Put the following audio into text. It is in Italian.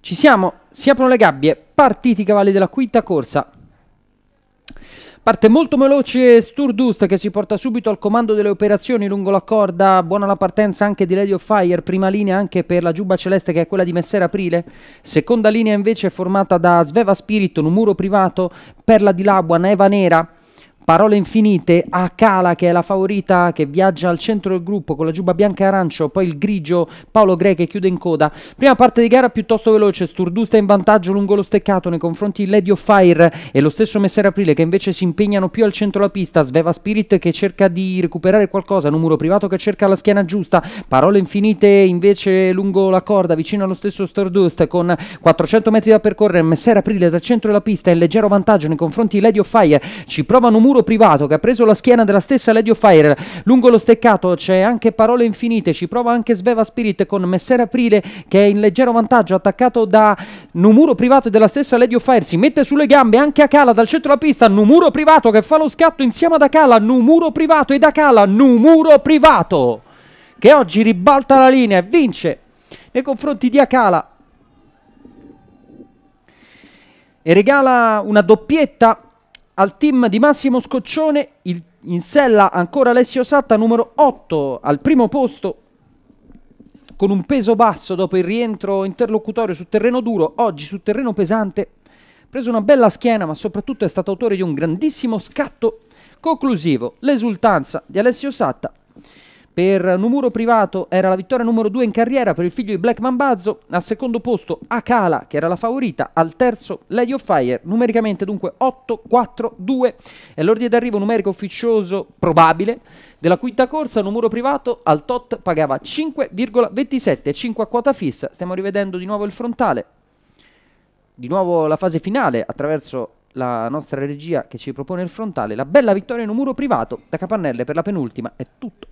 Ci siamo, si aprono le gabbie, partiti i cavalli della quinta corsa. Parte molto veloce Sturdust che si porta subito al comando delle operazioni lungo la corda, buona la partenza anche di Lady of Fire, prima linea anche per la giubba celeste che è quella di Messer Aprile, seconda linea invece formata da Sveva Spirit, un muro privato, Perla di Labuan, Eva Nera, Parole infinite, Akala che è la favorita che viaggia al centro del gruppo con la giubba bianca e arancio, poi il grigio Paolo Gre che chiude in coda. Prima parte di gara piuttosto veloce, Sturdu sta in vantaggio lungo lo steccato nei confronti di Lady of Fire e lo stesso Messere Aprile che invece si impegnano più al centro della pista, Sveva Spirit che cerca di recuperare qualcosa, Numero Privato che cerca la schiena giusta, Parole infinite invece lungo la corda vicino allo stesso Sturdust con 400 metri da percorrere, Messere Aprile dal centro della pista e leggero vantaggio nei confronti di Lady of Fire, ci provano Muro muro privato che ha preso la schiena della stessa Lady of Fire. Lungo lo steccato c'è anche Parole Infinite, ci prova anche Sveva Spirit con Messer Aprile che è in leggero vantaggio attaccato da Numuro privato della stessa Lady of Fire. Si mette sulle gambe anche Akala dal centro della pista, Numuro privato che fa lo scatto insieme ad Akala, Numuro privato ed Akala, Numuro privato che oggi ribalta la linea e vince nei confronti di Akala e regala una doppietta al team di Massimo Scoccione, il, in sella ancora Alessio Satta numero 8 al primo posto con un peso basso dopo il rientro interlocutorio su terreno duro, oggi su terreno pesante, preso una bella schiena ma soprattutto è stato autore di un grandissimo scatto conclusivo, l'esultanza di Alessio Satta per Numuro Privato era la vittoria numero 2 in carriera per il figlio di Black Mambazzo, al secondo posto Akala che era la favorita, al terzo Lady of Fire, numericamente dunque 8-4-2 è l'ordine d'arrivo numerico ufficioso probabile della quinta corsa, Numuro Privato al tot pagava 5,27, 5 a quota fissa, stiamo rivedendo di nuovo il frontale, di nuovo la fase finale attraverso la nostra regia che ci propone il frontale, la bella vittoria in privato da Capannelle per la penultima, è tutto.